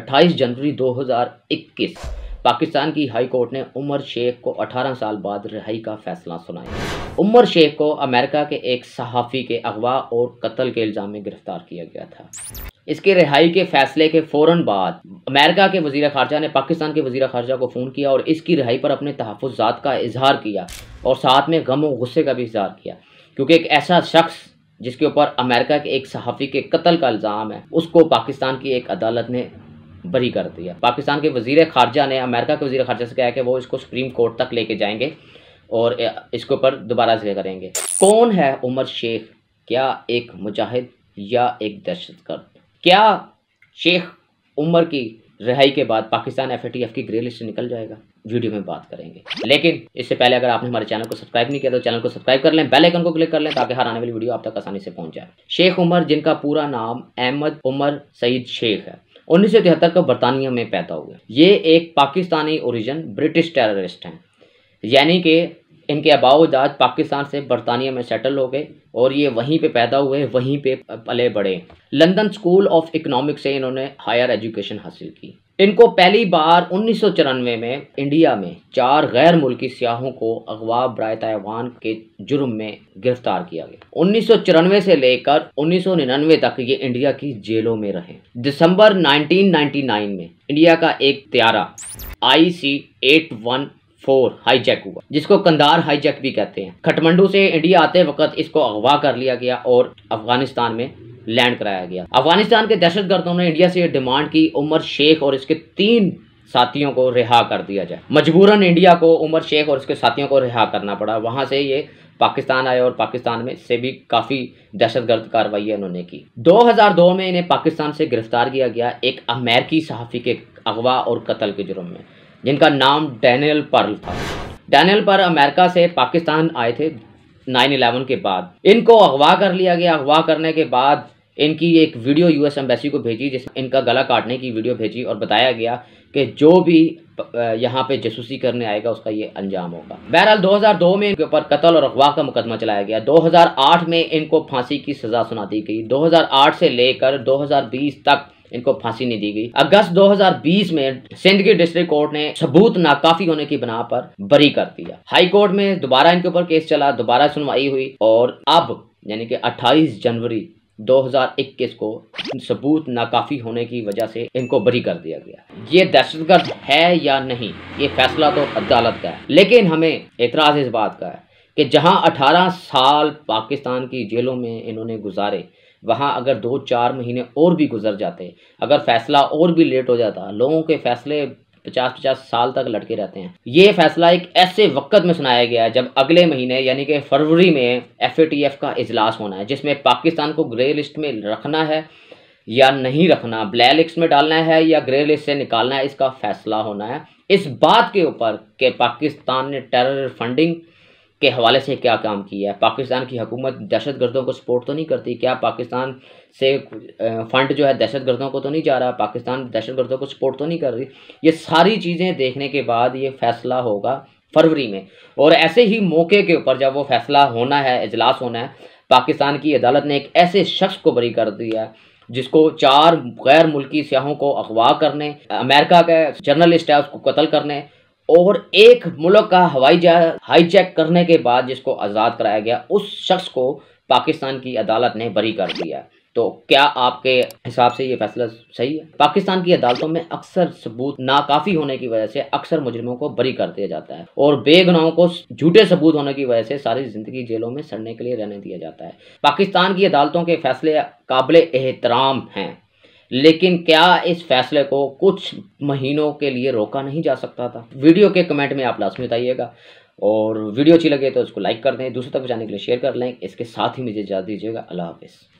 28 जनवरी 2021 पाकिस्तान की high court ने उमर शेख को 18 साल बाद रिहाई का फैसला सुनाया उमर शेख को अमेरिका के एक सहाफ़ी के अगवा और कत्ल के इल्ज़ाम में गिरफ्तार किया गया था इसके रिहाई के फैसले के फौरन बाद अमेरिका के वजीर खारजा ने पाकिस्तान के वजीर खारजा को फ़ोन किया और इसकी रिहाई पर अपने तहफ़ात का इजहार किया और साथ में गम और गुस्से का भी इजहार किया क्योंकि एक ऐसा शख्स जिसके ऊपर अमेरिका के एक सहाफ़ी के कत्ल का इल्ज़ाम है उसको पाकिस्तान की एक अदालत ने बरी कर दिया पाकिस्तान के वजीर खारजा ने अमेरिका के वजीर खारजा से कहा कि वो इसको सुप्रीम कोर्ट तक लेके जाएंगे और इसके ऊपर दोबारा जिक्र करेंगे कौन है उमर शेख क्या एक मुजाहिद या एक दहशत गर्द क्या शेख उमर की रिहाई के बाद पाकिस्तान एफ की ग्रे लिस्ट से निकल जाएगा वीडियो में बात करेंगे लेकिन इससे पहले अगर आपने हमारे चैनल को सब्सक्राइब नहीं किया तो चैनल को सब्सक्राइब कर लें बेल आइकन को क्लिक कर लें ताकि हर आने वाली वीडियो आप तक आसानी से पहुंच जाए शेख उमर जिनका पूरा नाम अहमद उमर सईद शेख है उन्नीस सौ तिहत्तर को बरतानिया में पैदा हुए ये एक पाकिस्तानी ओरिजिन ब्रिटिश टेररिस्ट हैं यानी कि इनके आबाओजात पाकिस्तान से बरतानिया में सेटल हो गए और ये वहीं पे पैदा हुए वहीं पे पले बढ़े लंदन स्कूल ऑफ इकोनॉमिक्स से इन्होंने हायर एजुकेशन हासिल की इनको पहली बार उन्नीस में इंडिया में चार गैर मुल्की सियाहों को अगवा ब्राय ताइवान के जुर्म में गिरफ्तार किया गया उन्नीस से लेकर निन्यानवे तक ये इंडिया की जेलों में रहे दिसंबर 1999 में इंडिया का एक त्यारा I C eight one four hijack हुआ जिसको कंदार हाईजैक भी कहते हैं खटमंडू से इंडिया आते वक्त इसको अगवा कर लिया गया और अफगानिस्तान में लैंड कराया गया अफगानिस्तान के दहशतगर्दों ने इंडिया से डिमांड की उमर शेख और इसके तीन साथियों को रिहा कर दिया जाए मजबूरन इंडिया को उमर शेख और उसके साथियों को रिहा करना पड़ा वहाँ से ये पाकिस्तान आए और पाकिस्तान में से भी काफ़ी दहशतगर्द कार्रवाई उन्होंने की 2002 में इन्हें पाकिस्तान से गिरफ्तार किया गया एक अमेरिकी सहाफ़ी के अगवा और कत्ल के जुर्म में जिनका नाम डैनियल पर्ल था डैनियल पर अमेरिका से पाकिस्तान आए थे 9/11 के बाद इनको अगवा कर लिया गया अगवा करने के बाद इनकी एक वीडियो यूएस एम्बेसी को भेजी जिसमें इनका गला काटने की वीडियो भेजी और बताया गया कि जो भी यहाँ पे जसूसी करने आएगा उसका ये अंजाम होगा बहरहाल 2002 में इनके ऊपर कत्ल और अगवा का मुकदमा चलाया गया 2008 में इनको फांसी की सज़ा सुना दी गई 2008 से लेकर 2020 तक इनको फांसी नहीं दी गई अगस्त 2020 में सिंध के डिस्ट्रिक्ट कोर्ट ने सबूत नाकाफी होने की बना पर बरी कर दिया हाई कोर्ट में दोबारा इनके ऊपर केस चला दोबारा सुनवाई हुई और अब यानी कि 28 जनवरी 2021 को सबूत नाकाफ़ी होने की वजह से इनको बरी कर दिया गया ये दहशतगर्द है या नहीं ये फैसला तो अदालत का है लेकिन हमें एतराज़ इस बात का है कि जहां 18 साल पाकिस्तान की जेलों में इन्होंने गुजारे वहाँ अगर दो चार महीने और भी गुजर जाते अगर फैसला और भी लेट हो जाता लोगों के फैसले पचास पचास साल तक लटके रहते हैं ये फैसला एक ऐसे वक्त में सुनाया गया है जब अगले महीने यानी कि फरवरी में एफ का इजलास होना है जिसमें पाकिस्तान को ग्रे लिस्ट में रखना है या नहीं रखना ब्लैक लिस्ट में डालना है या ग्रे लिस्ट से निकालना है इसका फैसला होना है इस बात के ऊपर कि पाकिस्तान ने टेरर फंडिंग के हवाले से क्या काम किया है पाकिस्तान की हुकूमत दहशत गर्दों को सपोर्ट तो नहीं करती क्या पाकिस्तान से फंड जो है दहशत गर्दों को तो नहीं जा रहा पाकिस्तान दहशत गर्दों को सपोर्ट तो नहीं कर रही ये सारी चीज़ें देखने के बाद ये फैसला होगा फरवरी में और ऐसे ही मौके के ऊपर जब वो फैसला होना है इजलास होना है पाकिस्तान की अदालत ने एक ऐसे शख्स को बरी कर दिया है जिसको चार गैर मुल्की सियाहों को अगवा करने अमेरिका के जर्नलिस्ट है उसको कत्ल करने और एक मुल्क का हवाई जहाज हाईजैक करने के बाद जिसको आज़ाद कराया गया उस शख्स को पाकिस्तान की अदालत ने बरी कर दिया तो क्या आपके हिसाब से ये फैसला सही है पाकिस्तान की अदालतों में अक्सर सबूत नाकाफी होने की वजह से अक्सर मुजरिमों को बरी कर दिया जाता है और बेगुनाहों को झूठे सबूत होने की वजह से सारी जिंदगी जेलों में सड़ने के लिए रहने दिया जाता है पाकिस्तान की अदालतों के फैसले काबिल एहतराम हैं लेकिन क्या इस फैसले को कुछ महीनों के लिए रोका नहीं जा सकता था वीडियो के कमेंट में आप लास्ट में बताइएगा और वीडियो अच्छी लगे तो उसको लाइक कर दें दूसरे तक जाने के लिए शेयर कर लें इसके साथ ही मुझे इजाज़ दीजिएगा अल्लाह हाफिज़